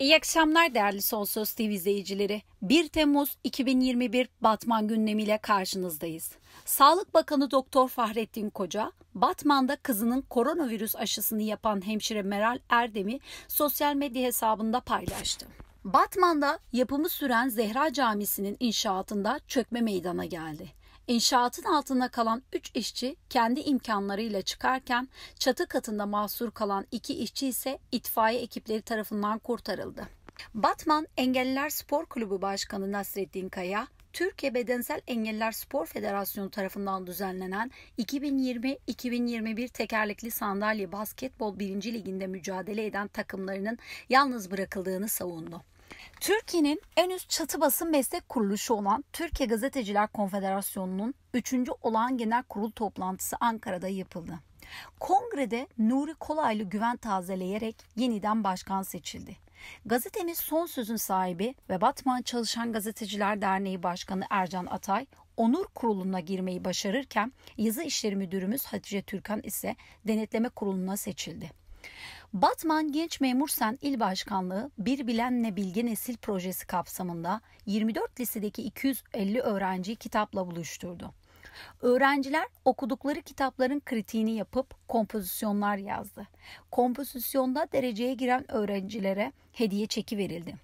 İyi akşamlar değerli Son Söz TV izleyicileri. 1 Temmuz 2021 Batman gündemiyle karşınızdayız. Sağlık Bakanı Doktor Fahrettin Koca, Batman'da kızının koronavirüs aşısını yapan hemşire Meral Erdem'i sosyal medya hesabında paylaştı. Batman'da yapımı süren Zehra Camisi'nin inşaatında çökme meydana geldi. İnşaatın altında kalan 3 işçi kendi imkanlarıyla çıkarken çatı katında mahsur kalan 2 işçi ise itfaiye ekipleri tarafından kurtarıldı. Batman Engelliler Spor Kulübü Başkanı Nasreddin Kaya, Türkiye Bedensel Engelliler Spor Federasyonu tarafından düzenlenen 2020-2021 tekerlekli sandalye basketbol 1. liginde mücadele eden takımlarının yalnız bırakıldığını savundu. Türkiye'nin en üst çatı basın meslek kuruluşu olan Türkiye Gazeteciler Konfederasyonu'nun 3. olağan genel kurul toplantısı Ankara'da yapıldı. Kongrede Nuri Kolaylı güven tazeleyerek yeniden başkan seçildi. Gazetemiz Son Söz'ün sahibi ve Batman Çalışan Gazeteciler Derneği Başkanı Ercan Atay, Onur Kurulu'na girmeyi başarırken yazı işleri müdürümüz Hatice Türkan ise denetleme kuruluna seçildi. Batman Genç Memur Sen İl Başkanlığı Bir Bilenle Bilge Nesil projesi kapsamında 24 lisedeki 250 öğrenciyi kitapla buluşturdu. Öğrenciler okudukları kitapların kritiğini yapıp kompozisyonlar yazdı. Kompozisyonda dereceye giren öğrencilere hediye çeki verildi.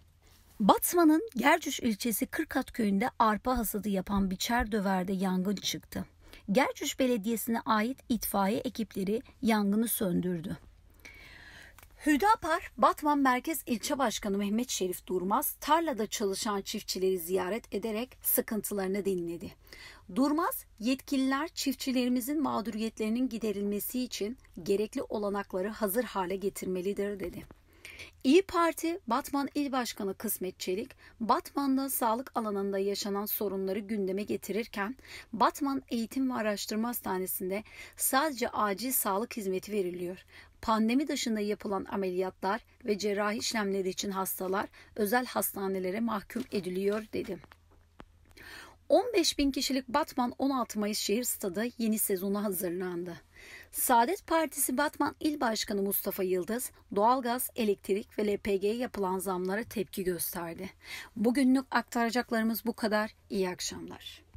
Batman'ın Gercüş ilçesi Kırkat köyünde arpa hasadı yapan biçer döverde yangın çıktı. Gercüş Belediyesi'ne ait itfaiye ekipleri yangını söndürdü. Hüdapar, Batman Merkez İlçe Başkanı Mehmet Şerif Durmaz, tarlada çalışan çiftçileri ziyaret ederek sıkıntılarını dinledi. Durmaz, yetkililer çiftçilerimizin mağduriyetlerinin giderilmesi için gerekli olanakları hazır hale getirmelidir dedi. İyi Parti Batman İl Başkanı Kısmet Çelik, Batman'da sağlık alanında yaşanan sorunları gündeme getirirken, Batman Eğitim ve Araştırma Hastanesi'nde sadece acil sağlık hizmeti veriliyor. Pandemi dışında yapılan ameliyatlar ve cerrahi işlemleri için hastalar özel hastanelere mahkum ediliyor dedi. 15 bin kişilik Batman 16 Mayıs şehir stadı yeni sezona hazırlandı. Saadet Partisi Batman İl Başkanı Mustafa Yıldız, doğalgaz, elektrik ve LPG'ye yapılan zamlara tepki gösterdi. Bugünlük aktaracaklarımız bu kadar. İyi akşamlar.